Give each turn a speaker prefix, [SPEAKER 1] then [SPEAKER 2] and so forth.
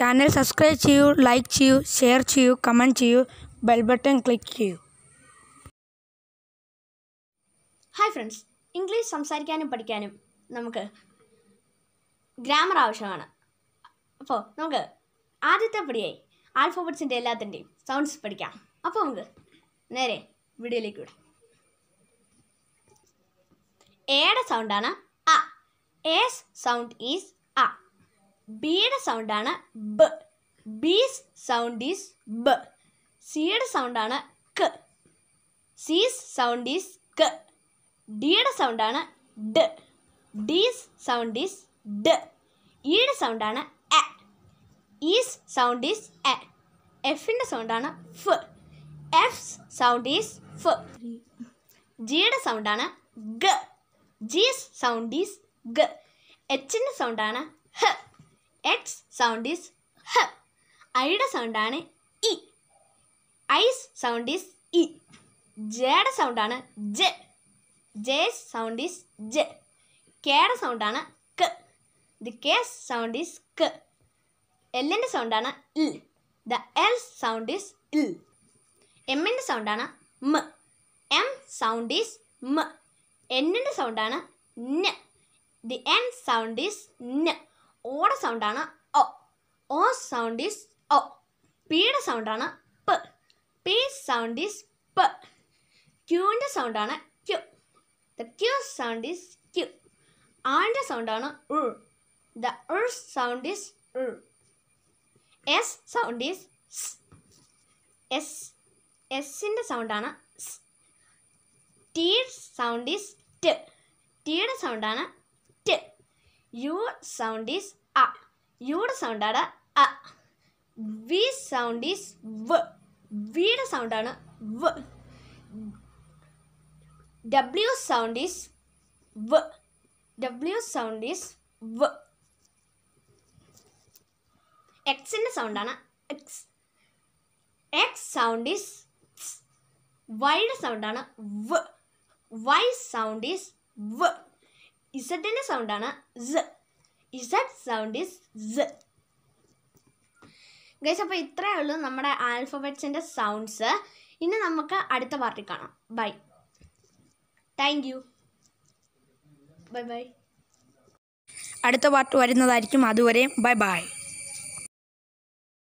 [SPEAKER 1] Channel subscribe ചെയ്യൂ like ചെയ്യൂ share ചെയ്യൂ കമൻറ്റ് ചെയ്യൂ ബെൽ ബട്ടൺ ക്ലിക്ക് ചെയ്യൂ ഹായ് ഫ്രണ്ട്സ് ഇംഗ്ലീഷ് സംസാരിക്കാനും പഠിക്കാനും നമുക്ക് ഗ്രാമർ ആവശ്യമാണ് അപ്പോൾ നമുക്ക് ആദ്യത്തെ പടിയായി ആൽഫബറ്റ്സിൻ്റെ എല്ലാത്തിൻ്റെയും സൗണ്ട്സ് പഠിക്കാം അപ്പോൾ നമുക്ക് നേരെ വീഡിയോയിലേക്ക് വിടാം എയുടെ സൗണ്ടാണ് അ എസ് സൗണ്ട് ഈസ് അ ബിയുടെ സൗണ്ടാണ് ബ് ബീസ് സൗണ്ട് ഈസ് ബ് സിയുടെ സൗണ്ടാണ് ക് സീസ് സൗണ്ട് ഈസ് ക് ഡിയുടെ സൗണ്ടാണ് ഡ് ഡീസ് സൗണ്ട് ഈസ് ഡ് ഈയുടെ സൗണ്ടാണ് എ ഈസ് സൗണ്ട് ഈസ് എ എഫിൻ്റെ സൗണ്ടാണ് ഫ് എഫ് സൗണ്ട് ഈസ് ഫ് ജിയുടെ സൗണ്ടാണ് ഗ ജീസ് സൗണ്ട് ഈസ് ഗ എച്ചിൻ്റെ സൗണ്ടാണ് ഹ് എക്സ് സൗണ്ട് ഈസ് ഹ ഐയുടെ സൗണ്ടാണ് ഇ ഐസ് സൗണ്ട് ഈസ് ഇ ജയുടെ സൗണ്ടാണ് ജ ജേസ് സൗണ്ട് ഈസ് ജ കേടെ സൗണ്ടാണ് ക ദ കേസ് സൗണ്ട് ഈസ് ക എല്ലിൻ്റെ സൗണ്ടാണ് ഇൽ ദ എൽ സൗണ്ട് ഈസ് ഇൽ എമ്മിൻ്റെ സൗണ്ടാണ് മ എം സൗണ്ട് ഈസ് മ എന്നിൻ്റെ സൗണ്ടാണ് ന ദി എൻ സൗണ്ട് ഈസ് ന ഓട സൗണ്ടാണ് ഒ ഓ സൗണ്ട് ഈസ് ഒ പിയുടെ സൗണ്ടാണ് പ പി സൗണ്ട് ഈസ് പ് ക്യൂവിൻ്റെ സൗണ്ടാണ് Q the Q sound is Q ആൻ്റെ സൗണ്ടാണ് ഉ ദ ഉൾ സൗണ്ട് ഈസ് ഉ എസ് സൗണ്ട് ഈസ് എസ് എസിൻ്റെ സൗണ്ടാണ് ടീ സൗണ്ട് ഈസ് ട് ടീയുടെ സൗണ്ടാണ് ടി Your sound is a. Your sound is a. V sound is v. V sound is v. W sound is v. W sound is v. X sound is x. X sound is Y sound is V. Y sound is V. ഇസഡിൻ്റെ സൗണ്ടാണ് സ് Z sound is സ് guys അപ്പോൾ ഇത്രയേ ഉള്ളൂ നമ്മുടെ ആൽഫബറ്റ്സിൻ്റെ sounds ഇനി നമുക്ക് അടുത്ത പാർട്ടി കാണാം bye thank you bye bye അടുത്ത പാർട്ട് വരുന്നതായിരിക്കും അതുവരെ ബൈ ബൈ